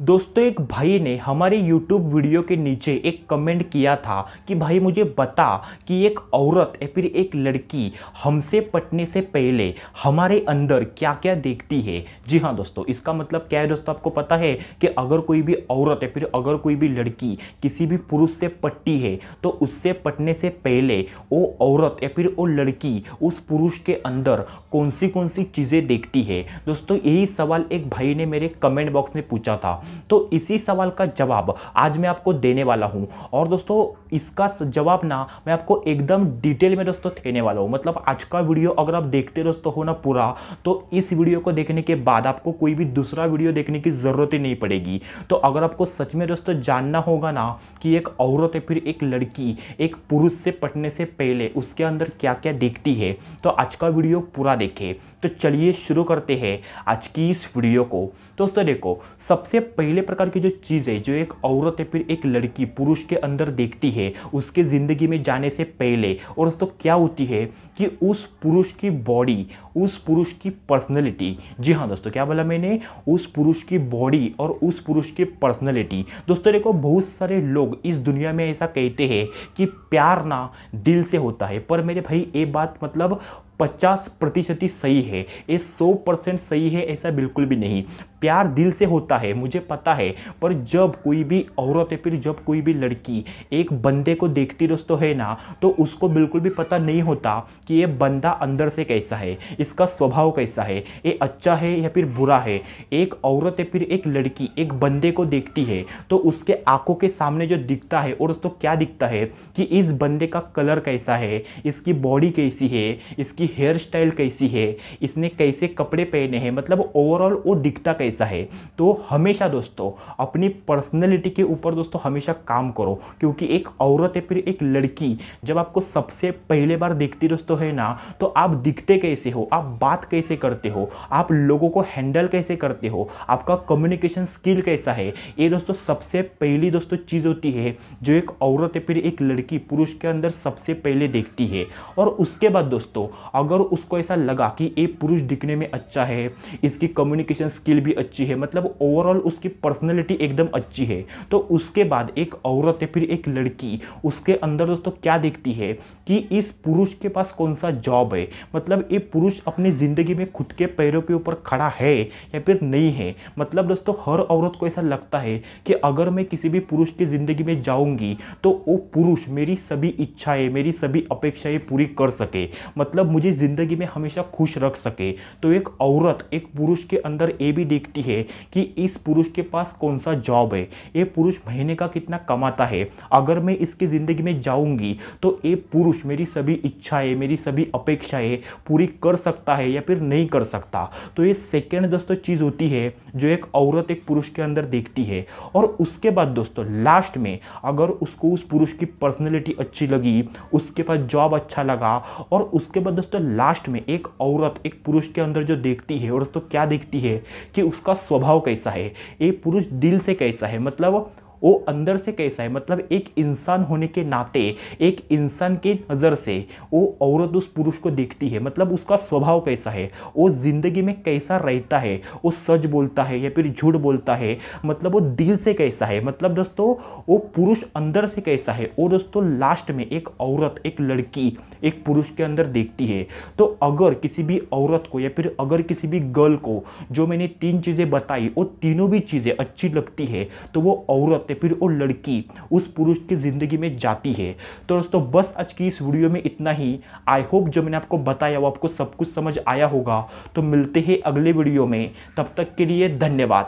दोस्तों एक भाई ने हमारे YouTube वीडियो के नीचे एक कमेंट किया था कि भाई मुझे बता कि एक औरत या फिर एक लड़की हमसे पटने से पहले हमारे अंदर क्या क्या देखती है जी हाँ दोस्तों इसका मतलब क्या है दोस्तों आपको पता है कि अगर कोई भी औरत या फिर अगर कोई भी लड़की किसी भी पुरुष से पटती है तो उससे पटने से पहले वो औरत या फिर वो लड़की उस पुरुष के अंदर कौन सी कौन सी चीज़ें देखती है दोस्तों यही सवाल एक भाई ने मेरे कमेंट बॉक्स में पूछा था तो इसी सवाल का जवाब आज मैं आपको देने वाला हूँ और दोस्तों इसका जवाब ना मैं आपको एकदम डिटेल में दोस्तों देने वाला हूँ मतलब आज का वीडियो अगर आप देखते दोस्तों हो ना पूरा तो इस वीडियो को देखने के बाद आपको कोई भी दूसरा वीडियो देखने की ज़रूरत ही नहीं पड़ेगी तो अगर आपको सच में दोस्तों जानना होगा ना कि एक औरत है फिर एक लड़की एक पुरुष से पटने से पहले उसके अंदर क्या क्या देखती है तो आज का वीडियो पूरा देखें तो चलिए शुरू करते हैं आज की इस वीडियो को दोस्तों देखो सबसे पहले प्रकार की जो चीज़ है जो एक औरत या फिर एक लड़की पुरुष के अंदर देखती है उसके ज़िंदगी में जाने से पहले और दोस्तों क्या होती है कि उस पुरुष की बॉडी उस पुरुष की पर्सनैलिटी जी हाँ दोस्तों क्या बोला मैंने उस पुरुष की बॉडी और उस पुरुष की पर्सनैलिटी दोस्तों देखो बहुत सारे लोग इस दुनिया में ऐसा कहते हैं कि प्यार ना दिल से होता है पर मेरे भाई ये बात मतलब पचास प्रतिशत ही सही है ये सौ परसेंट सही है ऐसा बिल्कुल भी नहीं प्यार दिल से होता है मुझे पता है पर जब कोई भी औरत या फिर जब कोई भी लड़की एक बंदे को देखती दोस्तों है ना तो उसको बिल्कुल भी पता नहीं होता कि ये बंदा अंदर से कैसा है इसका स्वभाव कैसा है ये अच्छा है या फिर बुरा है एक औरत या फिर एक लड़की एक बंदे को देखती है तो उसके आँखों के सामने जो दिखता है और दोस्तों क्या दिखता है कि इस बंदे का कलर कैसा है इसकी बॉडी कैसी है इसकी इसकी हेयर स्टाइल कैसी है इसने कैसे कपड़े पहने हैं मतलब ओवरऑल वो दिखता कैसा है तो हमेशा दोस्तों अपनी पर्सनैलिटी के ऊपर दोस्तों हमेशा काम करो क्योंकि एक औरत या फिर एक लड़की जब आपको सबसे पहले बार दिखती दोस्तों है ना तो आप दिखते कैसे हो आप बात कैसे करते हो आप लोगों को हैंडल कैसे करते हो आपका कम्युनिकेशन स्किल कैसा है ये दोस्तों सबसे पहली दोस्तों चीज़ होती है जो एक औरत या फिर एक लड़की पुरुष के अंदर सबसे पहले देखती है और उसके बाद दोस्तों अगर उसको ऐसा लगा कि ये पुरुष दिखने में अच्छा है इसकी कम्युनिकेशन स्किल भी अच्छी है मतलब ओवरऑल उसकी पर्सनैलिटी एकदम अच्छी है तो उसके बाद एक औरत या फिर एक लड़की उसके अंदर दोस्तों क्या देखती है कि इस पुरुष के पास कौन सा जॉब है मतलब ये पुरुष अपनी ज़िंदगी में खुद के पैरों के ऊपर खड़ा है या फिर नहीं है मतलब दोस्तों हर औरत को ऐसा लगता है कि अगर मैं किसी भी पुरुष की ज़िंदगी में जाऊंगी तो वो पुरुष मेरी सभी इच्छाएं मेरी सभी अपेक्षाएं पूरी कर सके मतलब मुझे मुझे ज़िंदगी में हमेशा खुश रख सके तो एक औरत एक पुरुष के अंदर ये भी देखती है कि इस पुरुष के पास कौन सा जॉब है ये पुरुष महीने का कितना कमाता है अगर मैं इसकी ज़िंदगी में जाऊँगी तो ये पुरुष मेरी सभी इच्छाएँ मेरी सभी अपेक्षाएँ पूरी कर सकता है या फिर नहीं कर सकता तो ये सेकेंड दोस्तों चीज़ होती है जो एक औरत एक पुरुष के अंदर देखती है और उसके बाद दोस्तों लास्ट में अगर उसको उस पुरुष की पर्सनैलिटी अच्छी लगी उसके पास जॉब अच्छा लगा और उसके बाद दोस्तों तो लास्ट में एक औरत एक पुरुष के अंदर जो देखती है और दोस्तों क्या देखती है कि उसका स्वभाव कैसा है ये पुरुष दिल से कैसा है मतलब वो अंदर से कैसा है मतलब एक इंसान होने के नाते एक इंसान के नज़र से वो औरत उस पुरुष को देखती है मतलब उसका स्वभाव कैसा है वो ज़िंदगी में कैसा रहता है वो सच बोलता है या फिर झूठ बोलता है मतलब वो दिल से कैसा है मतलब दोस्तों वो पुरुष अंदर से कैसा है वो दोस्तों लास्ट में एक औरत एक लड़की एक पुरुष के अंदर देखती है तो अगर किसी भी औरत को या फिर अगर किसी भी गर्ल को जो मैंने तीन चीज़ें बताई वो तीनों भी चीज़ें अच्छी लगती है तो वो औरत होते फिर वो लड़की उस पुरुष की ज़िंदगी में जाती है तो दोस्तों बस आज की इस वीडियो में इतना ही आई होप जो मैंने आपको बताया वो आपको सब कुछ समझ आया होगा तो मिलते हैं अगले वीडियो में तब तक के लिए धन्यवाद